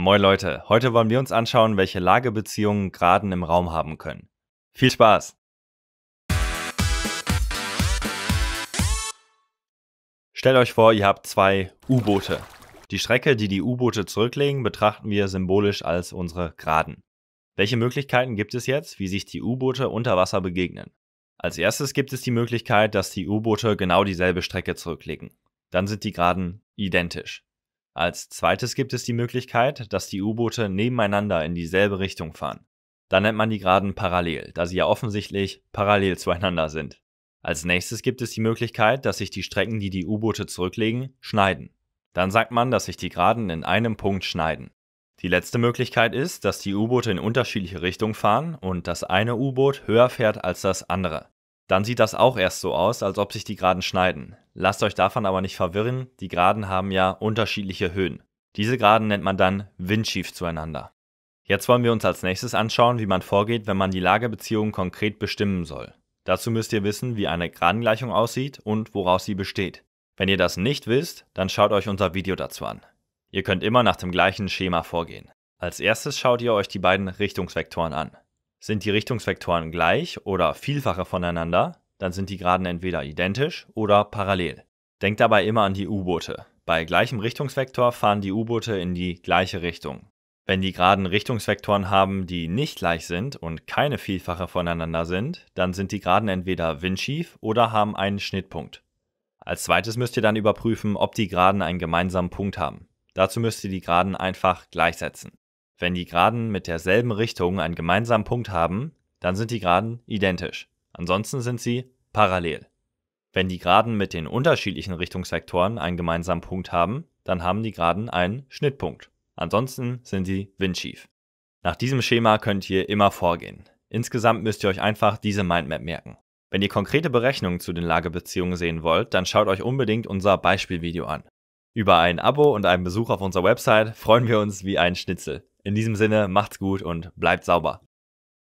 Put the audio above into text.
Moin Leute, heute wollen wir uns anschauen, welche Lagebeziehungen Graden im Raum haben können. Viel Spaß! Stellt euch vor, ihr habt zwei U-Boote. Die Strecke, die die U-Boote zurücklegen, betrachten wir symbolisch als unsere Graden. Welche Möglichkeiten gibt es jetzt, wie sich die U-Boote unter Wasser begegnen? Als erstes gibt es die Möglichkeit, dass die U-Boote genau dieselbe Strecke zurücklegen. Dann sind die Graden identisch. Als zweites gibt es die Möglichkeit, dass die U-Boote nebeneinander in dieselbe Richtung fahren. Dann nennt man die Graden parallel, da sie ja offensichtlich parallel zueinander sind. Als nächstes gibt es die Möglichkeit, dass sich die Strecken, die die U-Boote zurücklegen, schneiden. Dann sagt man, dass sich die Graden in einem Punkt schneiden. Die letzte Möglichkeit ist, dass die U-Boote in unterschiedliche Richtungen fahren und das eine U-Boot höher fährt als das andere dann sieht das auch erst so aus, als ob sich die Geraden schneiden. Lasst euch davon aber nicht verwirren, die Geraden haben ja unterschiedliche Höhen. Diese Geraden nennt man dann windschief zueinander. Jetzt wollen wir uns als nächstes anschauen, wie man vorgeht, wenn man die Lagebeziehungen konkret bestimmen soll. Dazu müsst ihr wissen, wie eine Geradengleichung aussieht und woraus sie besteht. Wenn ihr das nicht wisst, dann schaut euch unser Video dazu an. Ihr könnt immer nach dem gleichen Schema vorgehen. Als erstes schaut ihr euch die beiden Richtungsvektoren an. Sind die Richtungsvektoren gleich oder Vielfache voneinander, dann sind die Geraden entweder identisch oder parallel. Denkt dabei immer an die U-Boote. Bei gleichem Richtungsvektor fahren die U-Boote in die gleiche Richtung. Wenn die Geraden Richtungsvektoren haben, die nicht gleich sind und keine Vielfache voneinander sind, dann sind die Geraden entweder windschief oder haben einen Schnittpunkt. Als zweites müsst ihr dann überprüfen, ob die Geraden einen gemeinsamen Punkt haben. Dazu müsst ihr die Geraden einfach gleichsetzen. Wenn die Geraden mit derselben Richtung einen gemeinsamen Punkt haben, dann sind die Geraden identisch. Ansonsten sind sie parallel. Wenn die Geraden mit den unterschiedlichen Richtungsvektoren einen gemeinsamen Punkt haben, dann haben die Geraden einen Schnittpunkt. Ansonsten sind sie windschief. Nach diesem Schema könnt ihr immer vorgehen. Insgesamt müsst ihr euch einfach diese Mindmap merken. Wenn ihr konkrete Berechnungen zu den Lagebeziehungen sehen wollt, dann schaut euch unbedingt unser Beispielvideo an. Über ein Abo und einen Besuch auf unserer Website freuen wir uns wie ein Schnitzel. In diesem Sinne, macht's gut und bleibt sauber.